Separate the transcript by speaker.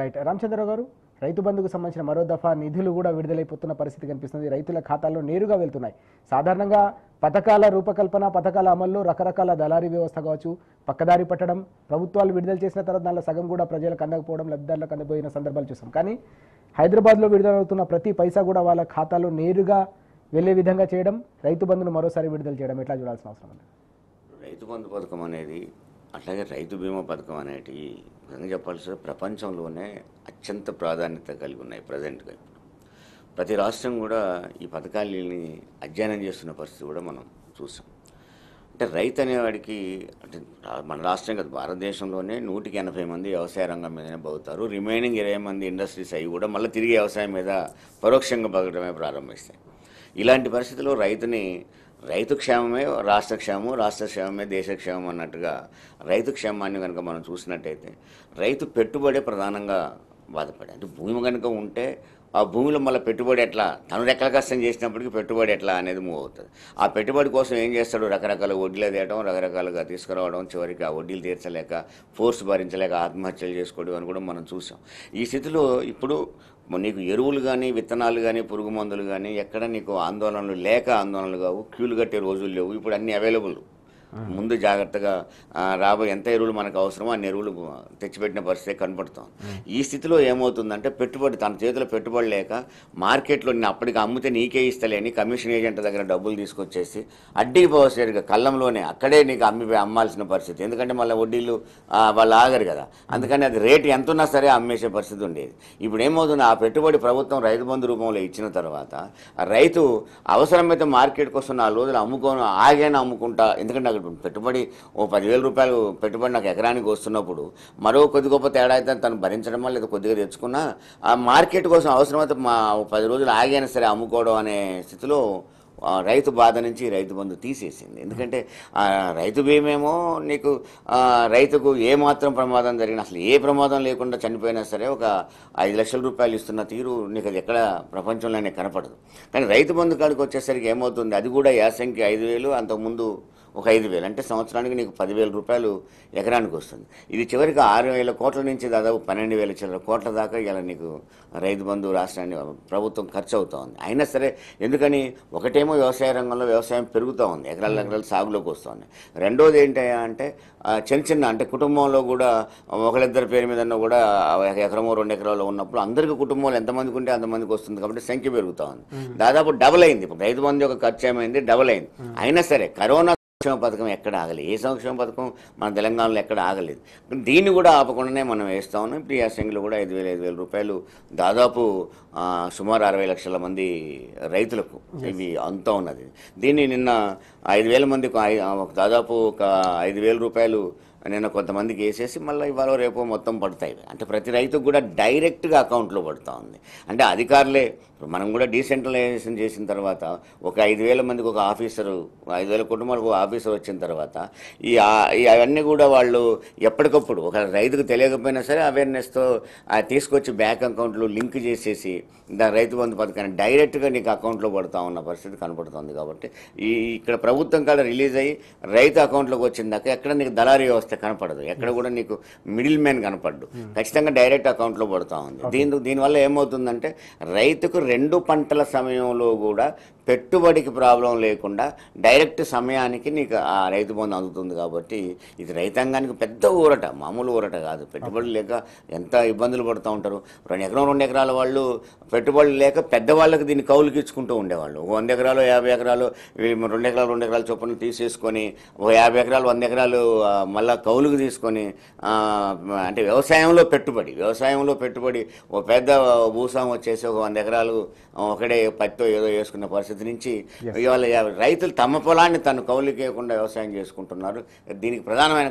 Speaker 1: right Ramachandra Rao గారు రైతు బంధుకు సంబంధించిన మరో దఫా నిధులు కూడా విడుదలైపోతున్న పరిస్థితి కనిపిస్తుంది రైతుల ఖాతాల్లో నేరుగా వెళ్తున్నాయి సాధారణంగా పథకాల రూపకల్పన పథకాల అమల్లో రకరకాల దళారీ వ్యవస్థ కావచ్చు పక్కదారి పట్టడం ప్రభుత్వాలు విడుదల చేసిన తర్వాత దానిలో సగం కూడా ప్రజలకు అందకపోవడం లబ్ధిదారులకు అందబోయిన సందర్భాలు చూసాం కానీ హైదరాబాద్లో విడుదలవుతున్న ప్రతి పైసా కూడా వాళ్ళ ఖాతాలో నేరుగా వెళ్ళే విధంగా చేయడం రైతు బంధును మరోసారి విడుదల చేయడం ఎట్లా చూడాల్సిన అవసరం ఉంది రైతు బంధు పథకం అనేది అట్లాగే రైతు బీమా పథకం అనేటివి నిజంగా చెప్పాల్సి ప్రపంచంలోనే అత్యంత ప్రాధాన్యత కలిగి ఉన్నాయి ప్రజెంట్గా ఇప్పుడు ప్రతి రాష్ట్రం కూడా ఈ పథకాలని అధ్యయనం చేస్తున్న పరిస్థితి కూడా మనం చూసాం అంటే రైతు అనేవాడికి అంటే మన రాష్ట్రం కదా భారతదేశంలోనే నూటికి ఎనభై మంది వ్యవసాయ రంగం మీదనే బతుతారు రిమైనింగ్ ఇరవై మంది ఇండస్ట్రీస్ అవి కూడా మళ్ళీ తిరిగి వ్యవసాయం మీద పరోక్షంగా బతకడమే ప్రారంభిస్తాయి ఇలాంటి పరిస్థితుల్లో రైతుని రైతు క్షేమమే రాష్ట్ర క్షేమం రాష్ట్ర క్షేమమే క్షేమం అన్నట్టుగా రైతు క్షేమాన్ని కనుక మనం చూసినట్టయితే రైతు పెట్టుబడే ప్రధానంగా బాధపడే అంటే భూమి కనుక ఉంటే ఆ భూమిలో మళ్ళీ పెట్టుబడి ఎట్లా తను రెక్కల కష్టం చేసినప్పటికీ పెట్టుబడి ఎట్లా అనేది మూవ్ అవుతుంది ఆ పెట్టుబడి కోసం ఏం చేస్తాడు రకరకాల వడ్డీలు తీయడం రకరకాలుగా తీసుకురావడం చివరికి ఆ వడ్డీలు తీర్చలేక ఫోర్స్ భరించలేక ఆత్మహత్యలు చేసుకోవడం అని కూడా మనం చూసాం ఈ స్థితిలో ఇప్పుడు నీకు ఎరువులు కానీ విత్తనాలు కానీ పురుగు మందులు కానీ ఎక్కడ నీకు ఆందోళనలు లేక ఆందోళనలు కావు క్యూలు కట్టే రోజులు లేవు ఇప్పుడు అన్నీ అవైలబుల్ ముందు జాగ్రత్తగా రాబోయే ఎంత ఎరువులు మనకు అవసరమో అన్ని ఎరువులు తెచ్చిపెట్టిన పరిస్థితి కనపడతాం ఈ స్థితిలో ఏమవుతుందంటే పెట్టుబడి తన చేతిలో పెట్టుబడి లేక మార్కెట్లో నేను అప్పటికి అమ్మితే నీకే ఇస్తలేని కమిషన్ ఏజెంట్ దగ్గర డబ్బులు తీసుకొచ్చేసి అడ్డీ పోసేరుగా కళ్ళంలోనే అక్కడే నీకు అమ్మి అమ్మాల్సిన పరిస్థితి ఎందుకంటే మళ్ళీ వడ్డీలు వాళ్ళు ఆగరు కదా అందుకని అది రేటు ఎంత ఉన్నా సరే అమ్మేసే పరిస్థితి ఉండేది ఇప్పుడు ఏమవుతుంది ఆ పెట్టుబడి ప్రభుత్వం రైతు బంధు రూపంలో ఇచ్చిన తర్వాత రైతు అవసరమైతే మార్కెట్కి వస్తున్న ఆ రోజులు అమ్ముకొని ఆగే అమ్ముకుంటా ఎందుకంటే నాకు పెట్టుబడి ఓ పదివేల రూపాయలు పెట్టుబడి నాకు ఎకరానికి వస్తున్నప్పుడు మరో కొద్ది గొప్ప తేడా అయితే తను భరించడమా లేదా కొద్దిగా తెచ్చుకున్నా ఆ మార్కెట్ కోసం అవసరమైతే మా పది రోజులు ఆగైనా సరే అమ్ముకోవడం అనే స్థితిలో రైతు బాధ నుంచి రైతు బంధు తీసేసింది ఎందుకంటే రైతు బీమేమో నీకు రైతుకు ఏమాత్రం ప్రమాదం జరిగినా అసలు ఏ ప్రమాదం లేకుండా చనిపోయినా సరే ఒక ఐదు లక్షల రూపాయలు ఇస్తున్న తీరు నీకు అది ఎక్కడ ప్రపంచంలోనే కనపడదు కానీ రైతు బంధు కాడికి వచ్చేసరికి ఏమవుతుంది అది కూడా యాసంకి ఐదు వేలు అంతకుముందు ఒక ఐదు వేలు అంటే సంవత్సరానికి నీకు పదివేల రూపాయలు ఎకరానికి వస్తుంది ఇది చివరికి ఆరు వేల కోట్ల నుంచి దాదాపు పన్నెండు వేల చిల్లర కోట్ల దాకా ఇలా నీకు రైతు బంధు రాష్ట్రాన్ని ప్రభుత్వం ఖర్చు అవుతూ ఉంది అయినా సరే ఎందుకని ఒకటేమో వ్యవసాయ రంగంలో వ్యవసాయం పెరుగుతూ ఉంది ఎకరాల ఎకరాలు సాగులోకి వస్తుంది రెండోది ఏంటయ్యా అంటే చిన్న చిన్న అంటే కుటుంబంలో కూడా ఒకరిద్దరి పేరు మీద కూడా ఎకరమో రెండు ఎకరాలు ఉన్నప్పుడు అందరికీ కుటుంబంలో ఎంతమందికి ఉంటే అంతమందికి వస్తుంది కాబట్టి సంఖ్య పెరుగుతూ ఉంది దాదాపు డబుల్ అయింది ఇప్పుడు రైతు బంధు యొక్క ఖర్చు ఏమైంది డబుల్ అయింది అయినా సరే కరోనా సంక్షేమ పథకం ఎక్కడ ఆగలేదు ఏ సంక్షేమ పథకం మన తెలంగాణలో ఎక్కడ ఆగలేదు దీన్ని కూడా ఆపకుండానే మనం వేస్తూ ఉన్నాం ఇప్పుడు అసెంబ్లీలో కూడా ఐదు వేల ఐదు వేల రూపాయలు దాదాపు సుమారు అరవై లక్షల మంది రైతులకు ఇవి అంతా ఉన్నది దీన్ని నిన్న ఐదు వేల మందికి దాదాపు ఒక ఐదు వేల రూపాయలు నిన్న కొంతమందికి వేసేసి మళ్ళీ ఇవాళ రేపు మొత్తం పడతాయి అంటే ప్రతి రైతుకు కూడా డైరెక్ట్గా అకౌంట్లో పడుతూ ఉంది అంటే అధికారులే మనం కూడా డీసెంట్రలైజేషన్ చేసిన తర్వాత ఒక ఐదు వేల మందికి ఒక ఆఫీసరు ఐదు వేల కుటుంబాలకు ఒక ఆఫీసర్ వచ్చిన తర్వాత ఈ అవన్నీ కూడా వాళ్ళు ఎప్పటికప్పుడు ఒక రైతుకు తెలియకపోయినా సరే అవేర్నెస్తో తీసుకొచ్చి బ్యాంక్ అకౌంట్లు లింక్ చేసేసి దాని రైతు బంధు పథకాన్ని డైరెక్ట్గా నీకు అకౌంట్లో పడుతూ ఉన్న పరిస్థితి కనపడుతుంది కాబట్టి ఈ ఇక్కడ ప్రభుత్వం కాడ రిలీజ్ అయ్యి రైతు అకౌంట్లోకి వచ్చిందాక ఎక్కడ నీకు దళారీ వ్యవస్థ కనపడదు ఎక్కడ కూడా నీకు మిడిల్ మ్యాన్ కనపడ్డు ఖచ్చితంగా డైరెక్ట్ అకౌంట్లో పడుతూ ఉంది దీని దీనివల్ల ఏమవుతుందంటే రైతుకు రెండు పంటల సమయంలో కూడా పెట్టుబడికి ప్రాబ్లం లేకుండా డైరెక్ట్ సమయానికి నీకు ఆ రైతు బంధు అందుతుంది కాబట్టి ఇది రైతాంగానికి పెద్ద ఊరట మామూలు ఊరట కాదు పెట్టుబడి లేక ఎంత ఇబ్బందులు పడుతూ ఉంటారు రెండు ఎకరం రెండు ఎకరాల వాళ్ళు పెట్టుబడులు లేక పెద్దవాళ్ళకి దీన్ని కౌలుకి ఇచ్చుకుంటూ ఉండేవాళ్ళు వంద ఎకరాలు యాభై ఎకరాలు రెండు ఎకరాలు రెండు ఎకరాలు చొప్పున తీసేసుకొని ఓ యాభై ఎకరాలు వంద ఎకరాలు మళ్ళా కౌలుకు తీసుకొని అంటే వ్యవసాయంలో పెట్టుబడి వ్యవసాయంలో పెట్టుబడి ఒక పెద్ద భూస్వామి వచ్చేసి ఒక వంద ఎకరాలు ఒకడే పత్తో ఏదో వేసుకున్న పరిస్థితి నుంచి ఇవాళ రైతులు తమ పొలాన్ని తను కౌలుకేయకుండా వ్యవసాయం చేసుకుంటున్నారు దీనికి ప్రధానమైన